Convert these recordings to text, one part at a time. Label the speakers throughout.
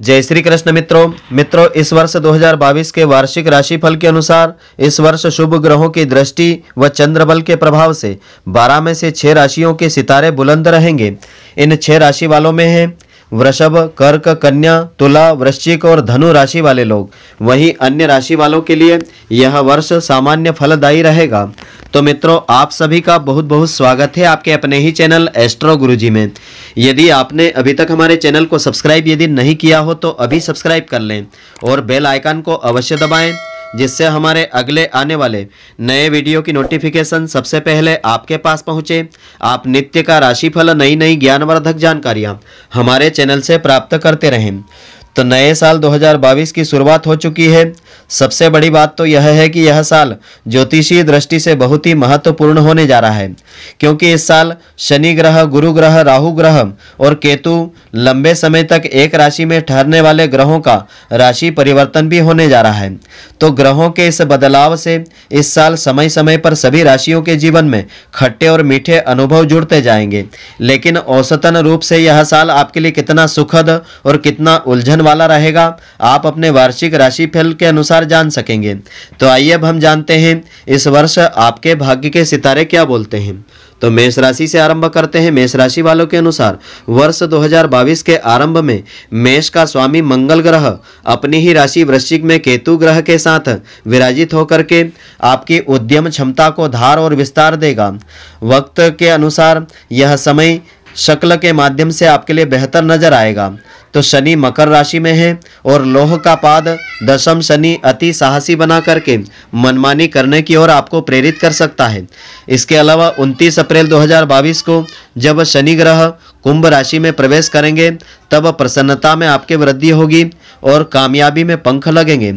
Speaker 1: जय श्री कृष्ण मित्रों मित्रों इस वर्ष 2022 के वार्षिक राशिफल के अनुसार इस वर्ष शुभ ग्रहों की दृष्टि व चंद्रबल के प्रभाव से 12 में से 6 राशियों के सितारे बुलंद रहेंगे इन 6 राशि वालों में हैं वृषभ कर्क कन्या तुला वृश्चिक और धनु राशि वाले लोग वहीं अन्य राशि वालों के लिए यह वर्ष सामान्य फलदायी रहेगा तो मित्रों आप सभी का बहुत बहुत स्वागत है आपके अपने ही चैनल एस्ट्रो गुरुजी में यदि आपने अभी तक हमारे चैनल को सब्सक्राइब यदि नहीं किया हो तो अभी सब्सक्राइब कर लें और बेल आइकन को अवश्य दबाएँ जिससे हमारे अगले आने वाले नए वीडियो की नोटिफिकेशन सबसे पहले आपके पास पहुंचे आप नित्य का राशिफल नई नई ज्ञानवर्धक जानकारियां हमारे चैनल से प्राप्त करते रहें तो नए साल 2022 की शुरुआत हो चुकी है सबसे बड़ी बात तो यह है कि यह साल ज्योतिषीय दृष्टि से बहुत ही महत्वपूर्ण होने जा रहा है क्योंकि इस साल शनि ग्रह गुरु ग्रह राहु ग्रह और केतु लंबे समय तक एक राशि में ठहरने वाले ग्रहों का राशि परिवर्तन भी होने जा रहा है तो ग्रहों के इस बदलाव से इस साल समय समय पर सभी राशियों के जीवन में खट्टे और मीठे अनुभव जुड़ते जाएंगे लेकिन औसतन रूप से यह साल आपके लिए कितना सुखद और कितना उलझन वाला रहेगा आप अपने वार्षिक राशिफल के अनुसार जान सकेंगे तो आइए अब हम जानते हैं इस वर्ष आपके भाग्य के सितारे क्या बोलते हैं तो मेष राशि से आरंभ करते हैं मेष राशि वालों के अनुसार वर्ष 2022 के आरंभ में मेष का स्वामी मंगल ग्रह अपनी ही राशि वृश्चिक में केतु ग्रह के साथ विराजित होकर के आपकी उद्यम क्षमता को धार और विस्तार देगा वक्त के अनुसार यह समय शक्ल के माध्यम से आपके लिए बेहतर नजर आएगा तो शनि मकर राशि में है और लोह का पाद दशम शनि अति साहसी बना करके मनमानी करने की ओर आपको प्रेरित कर सकता है इसके अलावा 29 अप्रैल 2022 को जब शनि ग्रह कुंभ राशि में प्रवेश करेंगे तब प्रसन्नता में आपकी वृद्धि होगी और कामयाबी में पंख लगेंगे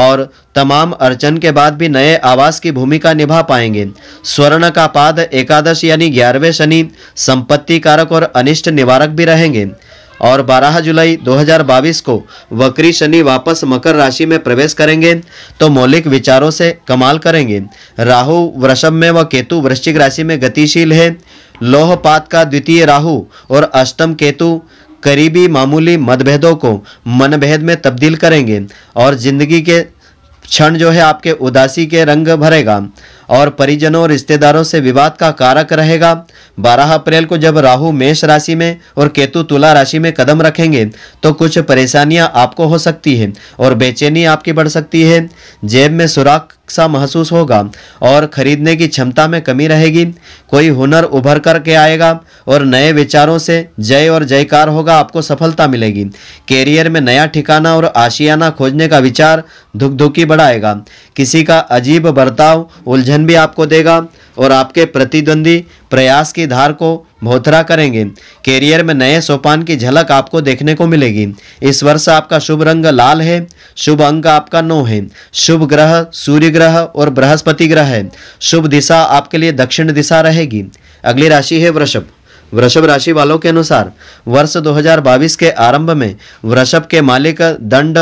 Speaker 1: और तमाम अर्चन के बाद भी नए आवास की भूमिका निभा पाएंगे स्वर्ण का पाद एकादश यानी ग्यारहवें शनि संपत्ति कारक और अनिष्ट निवारक भी रहेंगे और 12 जुलाई 2022 को वक्री शनि वापस मकर राशि में प्रवेश करेंगे तो मौलिक विचारों से कमाल करेंगे राहु वृषभ में व केतु वृश्चिक राशि में गतिशील है लोहपात का द्वितीय राहु और अष्टम केतु करीबी मामूली मतभेदों को मनभेद में तब्दील करेंगे और ज़िंदगी के क्षण जो है आपके उदासी के रंग भरेगा और परिजनों और रिश्तेदारों से विवाद का कारक रहेगा 12 अप्रैल को जब राहु मेष राशि में और केतु तुला राशि में कदम रखेंगे तो कुछ परेशानियां आपको हो सकती है और बेचैनी आपकी बढ़ सकती है जेब में सुराख सा महसूस होगा और खरीदने की क्षमता में कमी रहेगी कोई हुनर उभर कर के आएगा और नए विचारों से जय और जयकार होगा आपको सफलता मिलेगी कैरियर में नया ठिकाना और आशियाना खोजने का विचार धुकधुकी बढ़ाएगा किसी का अजीब बर्ताव उलझ धन भी आपको देगा और आपके प्रतिद्वंदी प्रयास की धार को भोथरा करेंगे कैरियर में नए सोपान की झलक आपको देखने को मिलेगी इस वर्ष आपका शुभ रंग लाल है शुभ अंक आपका नौ है शुभ ग्रह सूर्य ग्रह और बृहस्पति ग्रह है शुभ दिशा आपके लिए दक्षिण दिशा रहेगी अगली राशि है वृषभ वृषभ राशि वालों के अनुसार वर्ष 2022 के आरंभ में वृषभ के मालिक दंड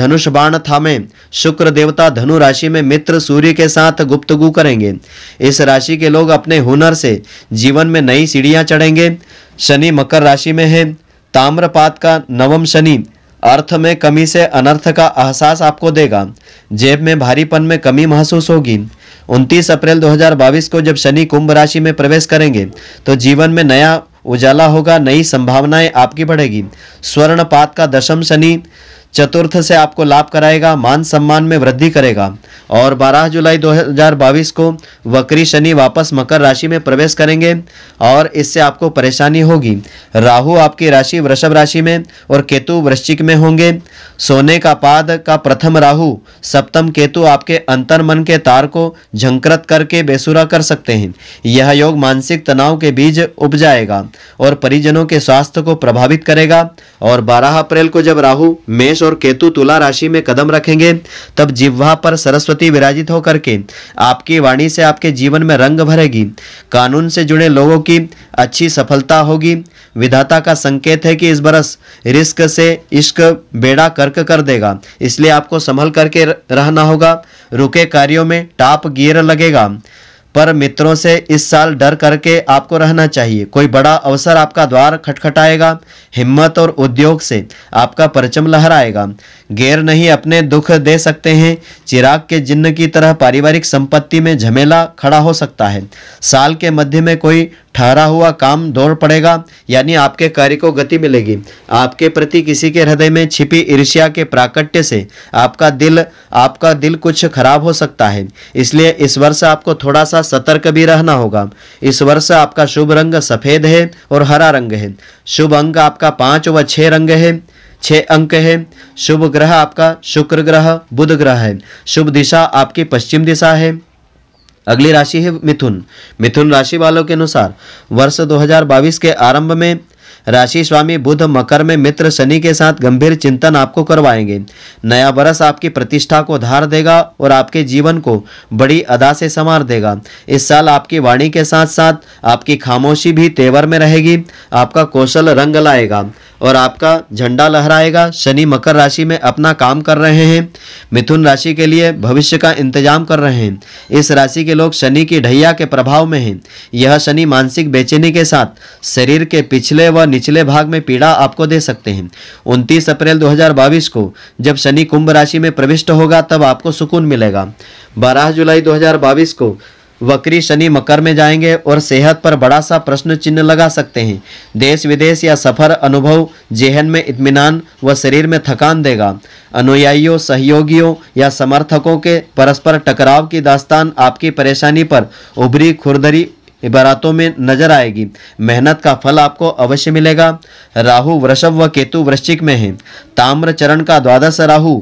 Speaker 1: धनुष बाण थामे शुक्र देवता धनु राशि में मित्र सूर्य के साथ गुप्तगु करेंगे इस राशि के लोग अपने हुनर से जीवन में नई सीढ़ियां चढ़ेंगे शनि मकर राशि में है ताम्रपात का नवम शनि अर्थ में कमी से अनर्थ का एहसास आपको देगा जेब में भारीपन में कमी महसूस होगी 29 अप्रैल 2022 को जब शनि कुंभ राशि में प्रवेश करेंगे तो जीवन में नया उजाला होगा नई संभावनाएं आपकी बढ़ेगी स्वर्ण पात का दशम शनि चतुर्थ से आपको लाभ कराएगा मान सम्मान में वृद्धि करेगा और 12 जुलाई 2022 को वक्री शनि वापस मकर राशि में प्रवेश करेंगे और इससे आपको परेशानी होगी राहु आपकी राशि वृषभ राशि में और केतु वृश्चिक में होंगे सोने का पाद का प्रथम राहु सप्तम केतु आपके अंतर मन के तार को झंकृत करके बेसुरा कर सकते हैं यह योग मानसिक तनाव के बीज उप जाएगा और परिजनों के स्वास्थ्य को प्रभावित करेगा और बारह अप्रैल को जब राहु मेष मेष और केतु तुला राशि में कदम रखेंगे तब जिह्वा पर सरस्वती विराजित होकर के आपकी वाणी से आपके जीवन में रंग भरेगी कानून से जुड़े लोगों की अच्छी सफलता होगी विधाता का संकेत है कि इस बरस रिस्क से इश्क बेड़ा कर्क कर देगा इसलिए आपको संभल करके रहना होगा रुके कार्यों में टाप गियर लगेगा पर मित्रों से इस साल डर करके आपको रहना चाहिए कोई बड़ा अवसर आपका द्वार खटखटाएगा हिम्मत और उद्योग से आपका परचम लहराएगा गैर नहीं अपने दुख दे सकते हैं चिराग के जिन्न की तरह पारिवारिक संपत्ति में झमेला खड़ा हो सकता है साल के मध्य में कोई ठहरा हुआ काम दौड़ पड़ेगा यानी आपके कार्य को गति मिलेगी आपके प्रति किसी के हृदय में छिपी ईर्ष्या के प्राकट्य से आपका दिल आपका दिल कुछ खराब हो सकता है इसलिए इस वर्ष आपको थोड़ा सा सतर्क भी रहना होगा इस वर्ष आपका शुभ रंग सफ़ेद है और हरा रंग है शुभ अंक आपका पाँच व छः रंग है छः अंक है शुभ ग्रह आपका शुक्र ग्रह बुध ग्रह है शुभ दिशा आपकी पश्चिम दिशा है अगली राशि है मिथुन मिथुन राशि वालों के अनुसार वर्ष 2022 के आरंभ में राशि स्वामी बुध मकर में मित्र शनि के साथ गंभीर चिंतन आपको करवाएंगे नया वर्ष आपकी प्रतिष्ठा को धार देगा और आपके जीवन को बड़ी अदा से संवार देगा इस साल आपकी वाणी के साथ साथ आपकी खामोशी भी तेवर में रहेगी आपका कौशल रंग लाएगा और आपका झंडा लहराएगा शनि मकर राशि में अपना काम कर रहे हैं मिथुन राशि के लिए भविष्य का इंतजाम कर रहे हैं इस राशि के लोग शनि की ढैया के प्रभाव में हैं यह शनि मानसिक बेचैनी के साथ शरीर के पिछले व निचले भाग में पीड़ा आपको दे सकते हैं उनतीस अप्रैल दो को जब शनि कुंभ राशि में प्रविष्ट होगा तब आपको सुकून मिलेगा बारह जुलाई दो को वक्री शनि मकर में जाएंगे और सेहत पर बड़ा सा प्रश्न चिन्ह लगा सकते हैं देश विदेश या सफर अनुभव जेहन में इत्मीनान व शरीर में थकान देगा अनुयायियों सहयोगियों या समर्थकों के परस्पर टकराव की दास्तान आपकी परेशानी पर उभरी खुरदरी इबारातों में नजर आएगी मेहनत का फल आपको अवश्य मिलेगा राहु वृषभ व केतु वृश्चिक में है ताम्र चरण का द्वादश राहु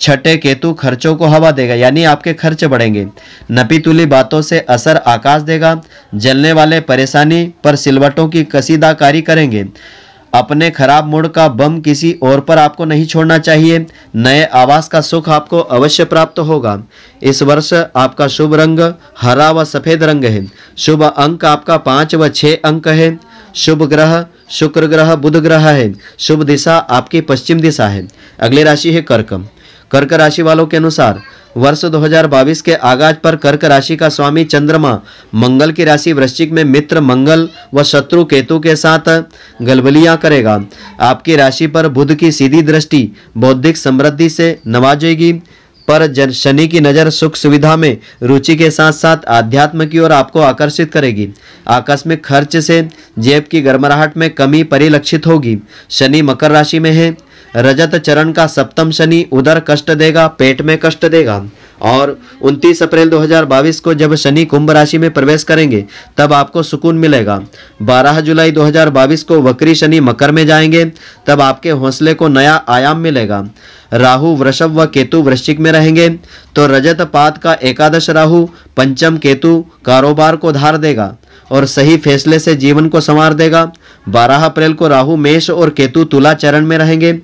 Speaker 1: छठे केतु खर्चों को हवा देगा यानी आपके खर्च बढ़ेंगे नपीतुली बातों से असर आकाश देगा जलने वाले परेशानी पर सिलवटों की कसीदाकारी करेंगे अपने खराब मूड का बम किसी और पर आपको नहीं छोड़ना चाहिए नए आवास का सुख आपको अवश्य प्राप्त होगा इस वर्ष आपका शुभ रंग हरा व सफ़ेद रंग है शुभ अंक आपका पांच व छ अंक है शुभ ग्रह शुक्र ग्रह बुध ग्रह है शुभ दिशा आपकी पश्चिम दिशा है अगली राशि है कर्कम कर्क राशि वालों के अनुसार वर्ष 2022 के आगाज पर कर्क राशि का स्वामी चंद्रमा मंगल की राशि वृश्चिक में मित्र मंगल व शत्रु केतु के साथ गलबलियां करेगा आपकी राशि पर बुध की सीधी दृष्टि बौद्धिक समृद्धि से नवाजेगी पर जन शनि की नज़र सुख सुविधा में रुचि के साथ साथ आध्यात्म की ओर आपको आकर्षित करेगी आकस्मिक खर्च से जेब की गर्मराहट में कमी परिलक्षित होगी शनि मकर राशि में है रजत चरण का सप्तम शनि उधर कष्ट देगा पेट में कष्ट देगा और 29 अप्रैल 2022 को जब शनि कुंभ राशि में प्रवेश करेंगे तब आपको सुकून मिलेगा 12 जुलाई 2022 को वक्री शनि मकर में जाएंगे तब आपके हौसले को नया आयाम मिलेगा राहु वृषभ व केतु वृश्चिक में रहेंगे तो रजत पात का एकादश राहु पंचम केतु कारोबार को धार देगा और सही फैसले से जीवन को संवार देगा 12 अप्रैल को राहु मेष और केतु तुला चरण में रहेंगे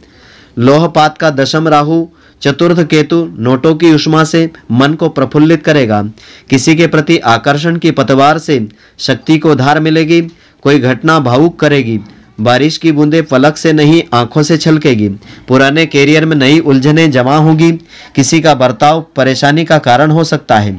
Speaker 1: लोहपात का दशम राहु चतुर्थ केतु नोटों की उष्मा से मन को प्रफुल्लित करेगा किसी के प्रति आकर्षण की पतवार से शक्ति को धार मिलेगी कोई घटना भावुक करेगी बारिश की बूंदे पलक से नहीं आंखों से छलकेगी पुराने कैरियर में नई उलझने जमा होगी किसी का बर्ताव परेशानी का कारण हो सकता है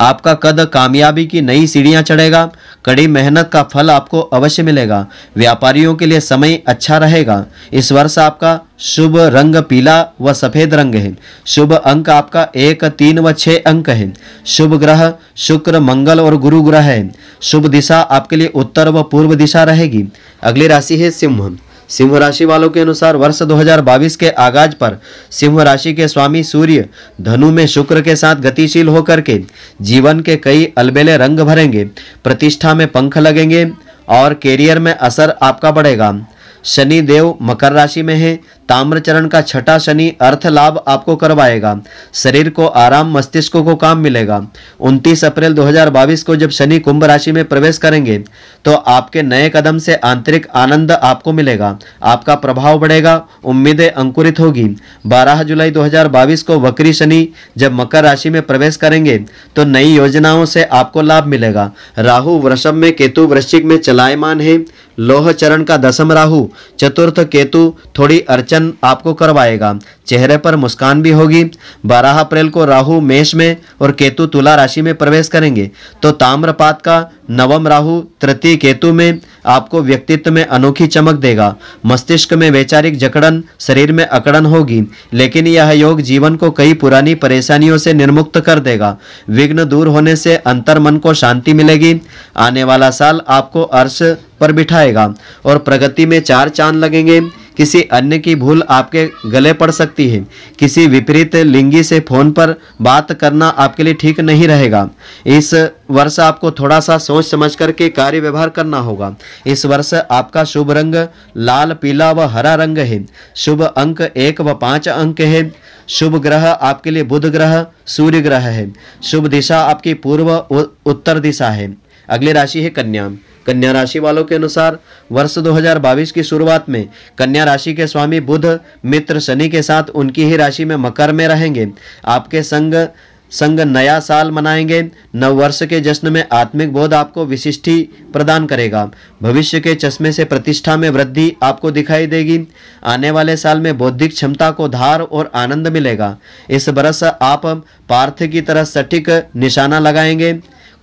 Speaker 1: आपका कद कामयाबी की नई सीढ़ियां चढ़ेगा कड़ी मेहनत का फल आपको अवश्य मिलेगा व्यापारियों के लिए समय अच्छा रहेगा इस वर्ष आपका शुभ रंग पीला व सफेद रंग है शुभ अंक आपका एक तीन व छः अंक है शुभ ग्रह शुक्र मंगल और गुरु ग्रह है शुभ दिशा आपके लिए उत्तर व पूर्व दिशा रहेगी अगली राशि है सिंह सिंह राशि वालों के अनुसार वर्ष 2022 के आगाज पर सिंह राशि के स्वामी सूर्य धनु में शुक्र के साथ गतिशील होकर के जीवन के कई अलबेले रंग भरेंगे प्रतिष्ठा में पंख लगेंगे और कैरियर में असर आपका बढ़ेगा शनि देव मकर राशि में है ताम्रचरण का छठा शनि अर्थ लाभ आपको करवाएगा शरीर को आराम मस्तिष्क को काम मिलेगा 29 अप्रैल 2022 को जब शनि कुंभ राशि में प्रवेश करेंगे तो आपके नए कदम से आंतरिक आनंद आपको मिलेगा आपका प्रभाव बढ़ेगा उम्मीदें अंकुरित होगी 12 जुलाई 2022 को वक्री शनि जब मकर राशि में प्रवेश करेंगे तो नई योजनाओं से आपको लाभ मिलेगा राहु वृषभ में केतु वृश्चिक में चलायमान है लोह चरण का दसम राहु चतुर्थ केतु थोड़ी अर्चन आपको करवाएगा चेहरे पर मुस्कान भी होगी 12 अप्रैल को राहु मेष में और केतु तुला राशि में प्रवेश करेंगे तो ताम्रपात का नवम राहु तृतीय केतु में आपको व्यक्तित्व में अनोखी चमक देगा मस्तिष्क में वैचारिक जकड़न शरीर में अकड़न होगी लेकिन यह योग जीवन को कई पुरानी परेशानियों से निर्मुक्त कर देगा विघ्न दूर होने से अंतर मन को शांति मिलेगी आने वाला साल आपको अर्श पर बिठाएगा और प्रगति में चार चांद लगेंगे किसी अन्य की भूल आपके गले पड़ सकती है किसी विपरीत लिंगी से फोन पर बात करना आपके लिए ठीक नहीं रहेगा इस वर्ष आपको थोड़ा सा सोच समझ करके कार्य व्यवहार करना होगा इस वर्ष आपका शुभ रंग लाल पीला व हरा रंग है शुभ अंक एक व पाँच अंक है शुभ ग्रह आपके लिए बुध ग्रह सूर्य ग्रह है शुभ दिशा आपकी पूर्व उत्तर दिशा है अगली राशि है कन्या कन्या राशि वालों के अनुसार वर्ष 2022 की शुरुआत में कन्या राशि के स्वामी बुध मित्र शनि के साथ उनकी ही राशि में मकर में रहेंगे आपके संग संग नया साल मनाएंगे नववर्ष के जश्न में आत्मिक बोध आपको विशिष्टि प्रदान करेगा भविष्य के चश्मे से प्रतिष्ठा में वृद्धि आपको दिखाई देगी आने वाले साल में बौद्धिक क्षमता को धार और आनंद मिलेगा इस बरस आप पार्थ की तरह सटीक निशाना लगाएंगे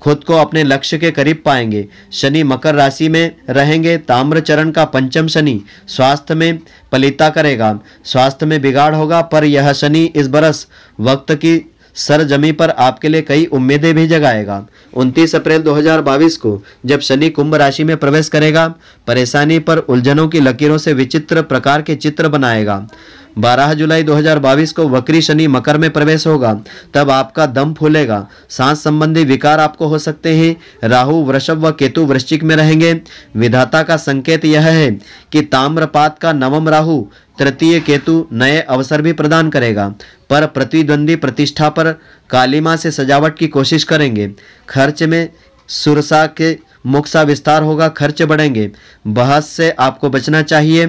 Speaker 1: खुद को अपने लक्ष्य के करीब पाएंगे शनि मकर राशि में रहेंगे चरण का पंचम शनि स्वास्थ्य में पलिता करेगा स्वास्थ्य में बिगाड़ होगा पर यह शनि इस बरस वक्त की सरजमी पर आपके लिए कई उम्मीदें भी जगाएगा 29 अप्रैल 2022 को जब शनि कुंभ राशि में प्रवेश करेगा परेशानी पर उलझनों की लकीरों से विचित्र प्रकार के चित्र बनाएगा 12 जुलाई 2022 को वक्री शनि मकर में प्रवेश होगा तब आपका दम फूलेगा सांस संबंधी विकार आपको हो सकते हैं राहु वृषभ व केतु वृश्चिक में रहेंगे विधाता का संकेत यह है कि ताम्रपात का नवम राहु तृतीय केतु नए अवसर भी प्रदान करेगा पर प्रतिद्वंदी प्रतिष्ठा पर कालीमा से सजावट की कोशिश करेंगे खर्च में सुरसा के मुख सा विस्तार होगा खर्च बढ़ेंगे बहस से आपको बचना चाहिए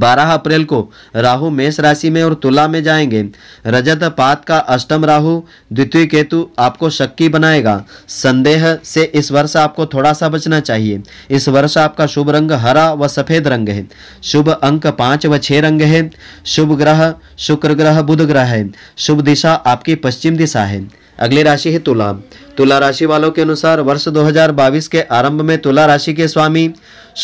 Speaker 1: बारह अप्रैल को राहु मेष राशि में और तुला में जाएंगे रजत पात का अष्टम राहु द्वितीय केतु आपको शक्की बनाएगा संदेह से इस वर्ष आपको थोड़ा सा बचना चाहिए इस वर्ष आपका शुभ रंग हरा व सफेद रंग है शुभ अंक पाँच व छह रंग है शुभ ग्रह शुक्र ग्रह बुध ग्रह है शुभ दिशा आपकी पश्चिम दिशा है अगली राशि है तुला तुला राशि वालों के अनुसार वर्ष 2022 के आरंभ में तुला राशि के स्वामी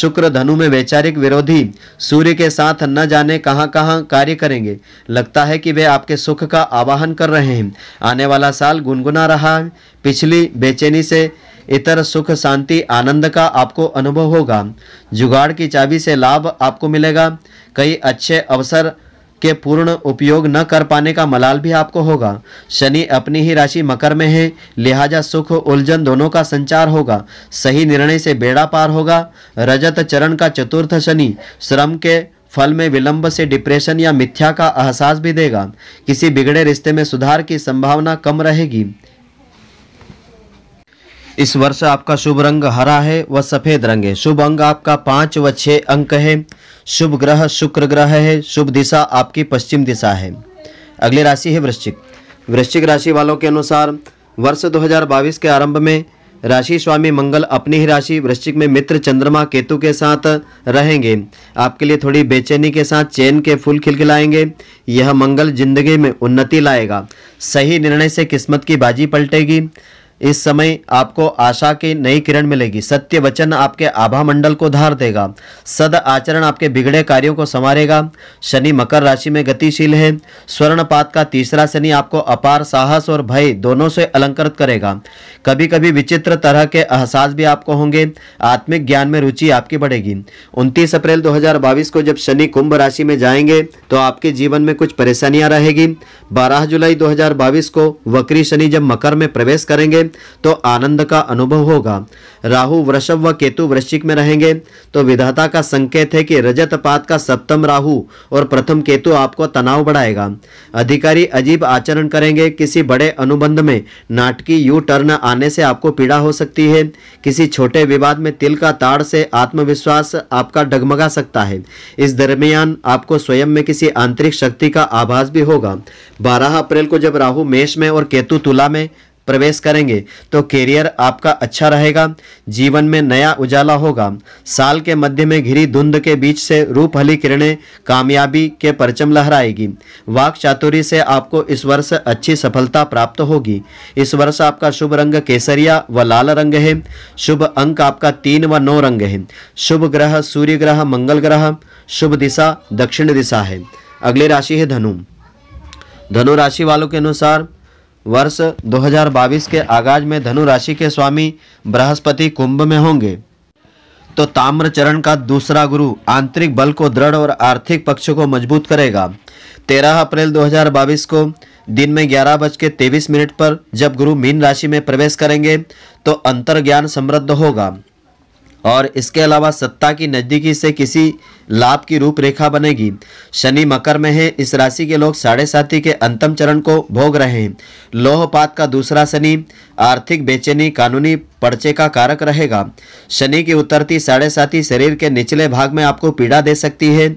Speaker 1: शुक्र धनु में वैचारिक विरोधी सूर्य के साथ न जाने कहां कहां कार्य करेंगे लगता है कि वे आपके सुख का आवाहन कर रहे हैं आने वाला साल गुनगुना रहा है पिछली बेचैनी से इतर सुख शांति आनंद का आपको अनुभव होगा जुगाड़ की चाबी से लाभ आपको मिलेगा कई अच्छे अवसर के पूर्ण उपयोग न कर पाने का मलाल भी आपको होगा शनि अपनी ही राशि मकर में है लिहाजा सुख उलझन दोनों का संचार होगा सही निर्णय से बेड़ा पार होगा रजत चरण का चतुर्थ शनि श्रम के फल में विलंब से डिप्रेशन या मिथ्या का एहसास भी देगा किसी बिगड़े रिश्ते में सुधार की संभावना कम रहेगी इस वर्ष आपका शुभ रंग हरा है व सफेद रंग है शुभ अंग आपका पांच व छह अंक है शुभ ग्रह शुक्र ग्रह है शुभ दिशा आपकी पश्चिम दिशा है अगली राशि है वृश्चिक वृश्चिक राशि वालों के अनुसार वर्ष 2022 के आरंभ में राशि स्वामी मंगल अपनी ही राशि वृश्चिक में मित्र चंद्रमा केतु के साथ रहेंगे आपके लिए थोड़ी बेचैनी के साथ चैन के फूल खिलखिलाएंगे यह मंगल जिंदगी में उन्नति लाएगा सही निर्णय से किस्मत की बाजी पलटेगी इस समय आपको आशा की नई किरण मिलेगी सत्य वचन आपके आभा मंडल को धार देगा सद आचरण आपके बिगड़े कार्यों को संवारेगा शनि मकर राशि में गतिशील है स्वर्णपात का तीसरा शनि आपको अपार साहस और भय दोनों से अलंकृत करेगा कभी कभी विचित्र तरह के अहसास भी आपको होंगे आत्मिक ज्ञान में रुचि आपकी बढ़ेगी उनतीस अप्रैल दो को जब शनि कुंभ राशि में जाएंगे तो आपके जीवन में कुछ परेशानियां रहेगी बारह जुलाई दो को वक्री शनि जब मकर में प्रवेश करेंगे तो आनंद का अनुभव होगा राहु वृषभ व केतु वृश्चिक में रहेंगे तो विधाता का संकेत है कि रजत पात का सप्तम राहु और प्रथम केतु आपको तनाव बढ़ाएगा अधिकारी अजीब आचरण करेंगे किसी बड़े अनुबंध में नाटकी यू टर्न आने से आपको पीड़ा हो सकती है किसी छोटे विवाद में तिल का ताड़ से आत्मविश्वास आपका डगमगा सकता है इस दरमियान आपको स्वयं में किसी आंतरिक शक्ति का आभास भी होगा बारह अप्रैल को जब राहु मेष में और केतु तुला में प्रवेश करेंगे तो कैरियर आपका अच्छा रहेगा जीवन में नया उजाला होगा साल के मध्य में घिरी धुंध के बीच से रूप हली किरणें कामयाबी के परचम लहराएगी वाक चातुरी से आपको इस वर्ष अच्छी सफलता प्राप्त होगी इस वर्ष आपका शुभ रंग केसरिया व लाल रंग है शुभ अंक आपका तीन व नौ रंग है शुभ ग्रह सूर्य ग्रह मंगल ग्रह शुभ दिशा दक्षिण दिशा है अगली राशि है धनु धनु राशि वालों के अनुसार वर्ष 2022 के आगाज में धनु राशि के स्वामी बृहस्पति कुंभ में होंगे तो ताम्र चरण का दूसरा गुरु आंतरिक बल को दृढ़ और आर्थिक पक्ष को मजबूत करेगा 13 अप्रैल 2022 को दिन में ग्यारह बज के मिनट पर जब गुरु मीन राशि में प्रवेश करेंगे तो अंतर्ज्ञान समृद्ध होगा और इसके अलावा सत्ता की नज़दीकी से किसी लाभ की रूपरेखा बनेगी शनि मकर में है इस राशि के लोग साढ़े साथी के अंतम चरण को भोग रहे हैं लोहपात का दूसरा शनि आर्थिक बेचैनी कानूनी पर्चे का कारक रहेगा शनि की उतरती साढ़े साथी शरीर के निचले भाग में आपको पीड़ा दे सकती है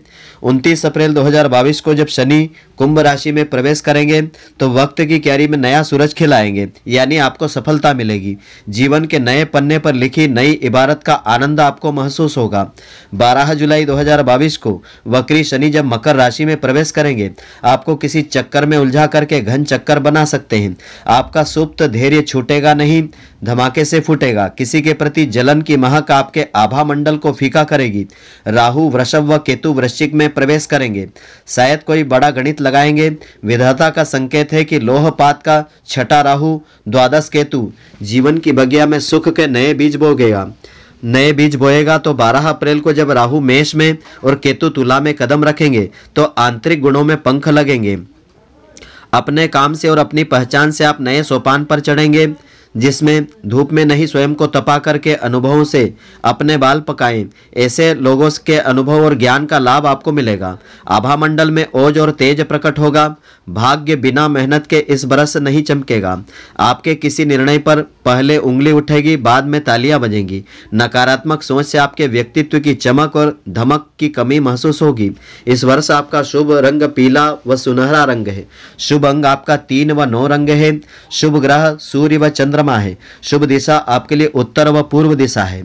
Speaker 1: उनतीस अप्रैल 2022 को जब शनि कुंभ राशि में प्रवेश करेंगे तो वक्त की क्यारी में नया सूरज खिलाएंगे यानी आपको सफलता मिलेगी जीवन के नए पन्ने पर लिखी नई इबारत का आनंद आपको महसूस होगा 12 जुलाई 2000 2022 को वक्री शनि जब मकर राशि में प्रवेश करेंगे आपको किसी चक्कर में उलझा करके घन चक्कर बना सकते हैं आपका सुप्त धैर्य छूटेगा नहीं धमाके से फूटेगा किसी के प्रति जलन की महक आपके आभा मंडल को फीका करेगी राहु वृषभ व केतु वृश्चिक में प्रवेश करेंगे शायद कोई बड़ा गणित लगाएंगे विधाता का संकेत है कि लोहपात का छठा राहु द्वादश केतु जीवन की बगिया में सुख के नए बीज बोगेगा नए बीज बोएगा तो 12 अप्रैल को जब राहु मेष में और केतु तुला में कदम रखेंगे तो आंतरिक गुणों में पंख लगेंगे अपने काम से और अपनी पहचान से आप नए सोपान पर चढ़ेंगे जिसमें धूप में नहीं स्वयं को तपा करके अनुभवों से अपने बाल पकाएं ऐसे लोगों के अनुभव और ज्ञान का लाभ आपको मिलेगा आभा मंडल में ओज और तेज प्रकट होगा भाग्य बिना मेहनत के इस बरस नहीं चमकेगा आपके किसी निर्णय पर पहले उंगली उठेगी बाद में तालियां बजेंगी नकारात्मक सोच से आपके व्यक्तित्व की चमक और धमक की कमी महसूस होगी इस वर्ष आपका शुभ रंग पीला व सुनहरा रंग है शुभ अंग आपका तीन व नौ रंग है शुभ ग्रह सूर्य व चंद्रमा है शुभ दिशा आपके लिए उत्तर व पूर्व दिशा है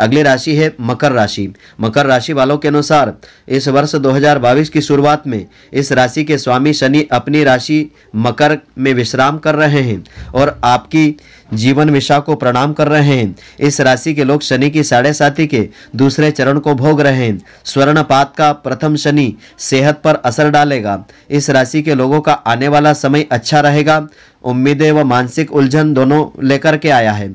Speaker 1: अगली राशि है मकर राशि मकर राशि वालों के अनुसार इस वर्ष 2022 की शुरुआत में इस राशि के स्वामी शनि अपनी राशि मकर में विश्राम कर रहे हैं और आपकी जीवन विशा को प्रणाम कर रहे हैं इस राशि के लोग शनि की साढ़े साथी के दूसरे चरण को भोग रहे हैं स्वर्ण पात का प्रथम शनि सेहत पर असर डालेगा इस राशि के लोगों का आने वाला समय अच्छा रहेगा उम्मीदें व मानसिक उलझन दोनों लेकर के आया है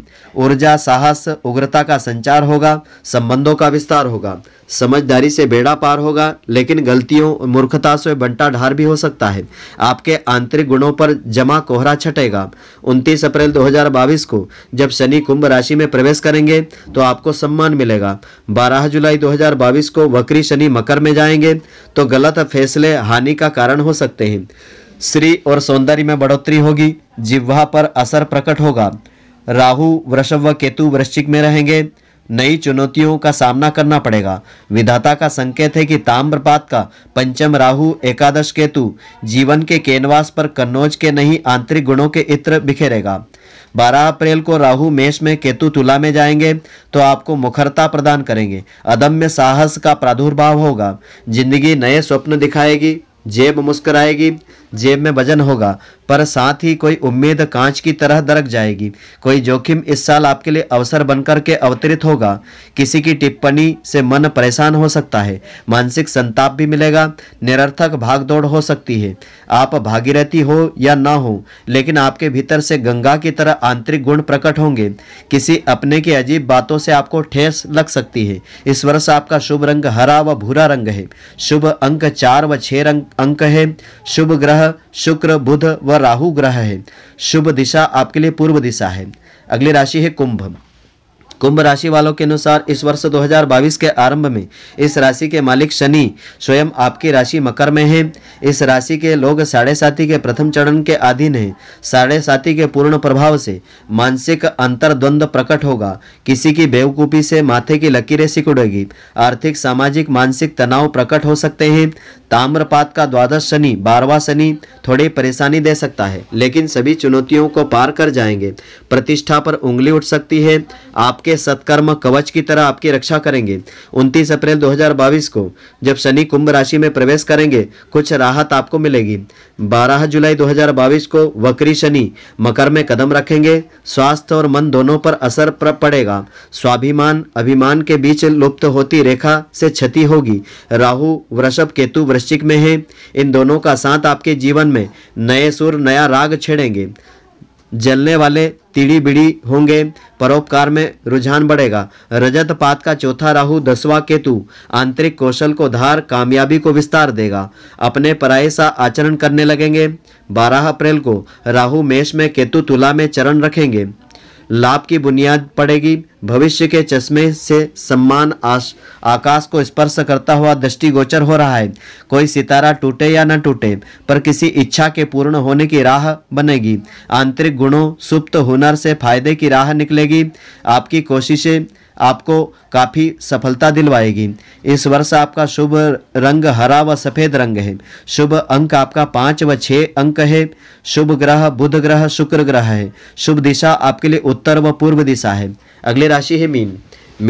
Speaker 1: ऊर्जा साहस उग्रता का संचार होगा संबंधों का विस्तार होगा समझदारी से बेड़ा पार होगा लेकिन गलतियों मूर्खता से बंटा ढार भी हो सकता है आपके आंतरिक गुणों पर जमा कोहरा छटेगा 29 अप्रैल 2022 को जब शनि कुंभ राशि में प्रवेश करेंगे तो आपको सम्मान मिलेगा 12 जुलाई 2022 को वक्री शनि मकर में जाएंगे तो गलत फैसले हानि का कारण हो सकते हैं श्री और सौंदर्य में बढ़ोतरी होगी जिह्वा पर असर प्रकट होगा राहु वृषभ व केतु वृश्चिक में रहेंगे नई चुनौतियों का सामना करना पड़ेगा विधाता का संकेत है कि ताम्रपात का पंचम राहु एकादश केतु जीवन के केनवास पर कन्नौज के नहीं आंतरिक गुणों के इत्र बिखेरेगा 12 अप्रैल को राहु मेष में केतु तुला में जाएंगे तो आपको मुखरता प्रदान करेंगे अदम्य साहस का प्रादुर्भाव होगा जिंदगी नए स्वप्न दिखाएगी जेब मुस्कराएगी जेब में वजन होगा पर साथ ही कोई उम्मीद कांच की तरह दरक जाएगी कोई जोखिम इस साल आपके लिए अवसर बनकर के अवतरित होगा किसी की टिप्पणी से मन परेशान हो सकता है मानसिक संताप भी मिलेगा निरर्थक भागदौड़ हो सकती है आप भागीरथी हो या ना हो लेकिन आपके भीतर से गंगा की तरह आंतरिक गुण प्रकट होंगे किसी अपने की अजीब बातों से आपको ठेस लग सकती है इस वर्ष आपका शुभ रंग हरा व भूरा रंग है शुभ अंक चार व छह अंक है शुभ ग्रह शुक्र बुध व राहु ग्रह है शुभ दिशा आपके लिए पूर्व दिशा है अगली राशि है कुंभ कुंभ राशि वालों के अनुसार इस वर्ष 2022 के आरंभ में इस राशि के मालिक शनि स्वयं आपकी राशि मकर में है इस राशि के लोग साढ़े साथी के प्रथम चरण के अधीन हैं साढ़े साथी के पूर्ण प्रभाव से मानसिक अंतर्द्वंद प्रकट होगा किसी की बेवकूफ़ी से माथे की लकीरें सिकुड़ेगी आर्थिक सामाजिक मानसिक तनाव प्रकट हो सकते हैं ताम्रपात का द्वादश शनि बारवा शनि थोड़ी परेशानी दे सकता है लेकिन सभी चुनौतियों को पार कर जाएंगे प्रतिष्ठा पर उंगली उठ सकती है आपके सत्कर्म कवच की तरह आपकी रक्षा करेंगे 29 अप्रैल 2022 को जब शनि कुंभ राशि में प्रवेश करेंगे कुछ राहत आपको मिलेगी 12 जुलाई 2022 को वक्री शनि मकर में कदम रखेंगे स्वास्थ्य और मन दोनों पर असर पड़ेगा स्वाभिमान अभिमान के बीच लुप्त होती रेखा से क्षति होगी राहु वृषभ केतु वृश्चिक में है इन दोनों का साथ आपके जीवन में नए सुर नया राग छेड़ेंगे जलने वाले तिड़ी बिड़ी होंगे परोपकार में रुझान बढ़ेगा रजत पात का चौथा राहु दसवा केतु आंतरिक कौशल को धार कामयाबी को विस्तार देगा अपने पराये सा आचरण करने लगेंगे 12 अप्रैल को राहु मेष में केतु तुला में चरण रखेंगे लाभ की बुनियाद पड़ेगी भविष्य के चश्मे से सम्मान आश, आकाश को स्पर्श करता हुआ दृष्टिगोचर हो रहा है कोई सितारा टूटे या न टूटे पर किसी इच्छा के पूर्ण होने की राह बनेगी आंतरिक गुणों सुप्त हुनर से फायदे की राह निकलेगी आपकी कोशिशें आपको काफ़ी सफलता दिलवाएगी इस वर्ष आपका शुभ रंग हरा व सफ़ेद रंग है शुभ अंक आपका पाँच व छः अंक है शुभ ग्रह बुध ग्रह शुक्र ग्रह है शुभ दिशा आपके लिए उत्तर व पूर्व दिशा है अगली राशि है मीन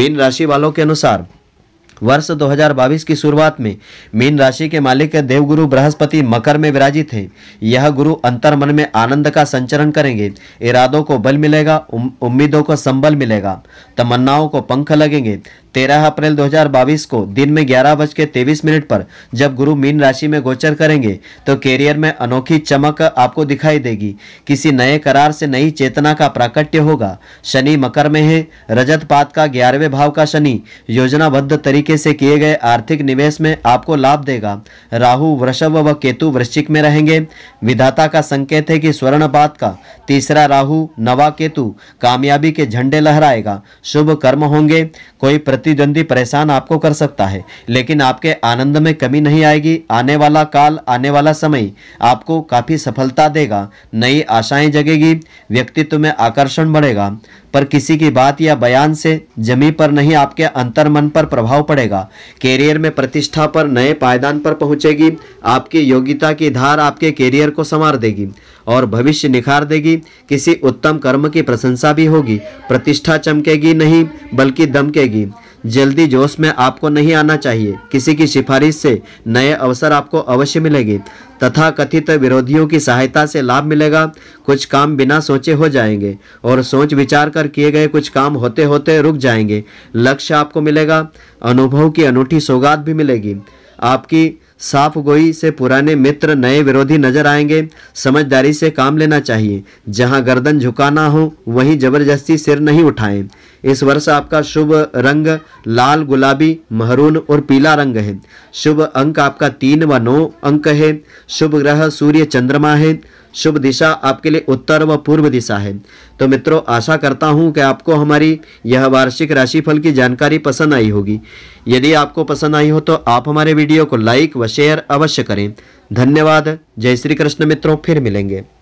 Speaker 1: मीन राशि वालों के अनुसार वर्ष 2022 की शुरुआत में मीन राशि के मालिक देवगुरु बृहस्पति मकर में विराजित हैं यह गुरु अंतर मन में आनंद का संचरण करेंगे इरादों को बल मिलेगा उम, उम्मीदों को संबल मिलेगा तमन्नाओं को पंख लगेंगे तेरह अप्रैल 2022 को दिन में ग्यारह बज के मिनट पर जब गुरु मीन राशि में गोचर करेंगे तो कैरियर में अनोखी चमक आपको दिखाई देगी किसी नए करार से नई चेतना का प्राकट्य होगा शनि मकर में है रजत पात का ग्यारहवें भाव का शनि योजनाबद्ध तरीके तरीके से किए गए आर्थिक निवेश में आपको लाभ देगा राहु वृषभ व केतु वृश्चिक में रहेंगे विधाता का संकेत है कि स्वर्णपात का तीसरा राहु नवा केतु कामयाबी के झंडे लहराएगा शुभ कर्म होंगे कोई प्रतिद्वंदी परेशान आपको कर सकता है लेकिन आपके आनंद में कमी नहीं आएगी आने वाला काल आने वाला समय आपको काफ़ी सफलता देगा नई आशाएं जगेगी व्यक्तित्व में आकर्षण बढ़ेगा पर किसी की बात या बयान से जमी पर नहीं आपके अंतर मन पर प्रभाव पड़ेगा कैरियर में प्रतिष्ठा पर नए पायदान पर पहुंचेगी आपकी योग्यता की धार आपके कैरियर को संवार देगी और भविष्य निखार देगी किसी उत्तम कर्म की प्रशंसा भी होगी प्रतिष्ठा चमकेगी नहीं बल्कि दमकेगी जल्दी जोश में आपको नहीं आना चाहिए किसी की सिफारिश से नए अवसर आपको अवश्य मिलेंगे तथा कथित विरोधियों की सहायता से लाभ मिलेगा कुछ काम बिना सोचे हो जाएंगे और सोच विचार कर किए गए कुछ काम होते होते रुक जाएंगे लक्ष्य आपको मिलेगा अनुभव की अनूठी सौगात भी मिलेगी आपकी साफ गोई से पुराने मित्र नए विरोधी नजर आएंगे समझदारी से काम लेना चाहिए जहां गर्दन झुकाना हो वहीं जबरदस्ती सिर नहीं उठाएं इस वर्ष आपका शुभ रंग लाल गुलाबी महरून और पीला रंग है शुभ अंक आपका तीन व नौ अंक है शुभ ग्रह सूर्य चंद्रमा है शुभ दिशा आपके लिए उत्तर व पूर्व दिशा है तो मित्रों आशा करता हूं कि आपको हमारी यह वार्षिक राशिफल की जानकारी पसंद आई होगी यदि आपको पसंद आई हो तो आप हमारे वीडियो को लाइक व शेयर अवश्य करें धन्यवाद जय श्री कृष्ण मित्रों फिर मिलेंगे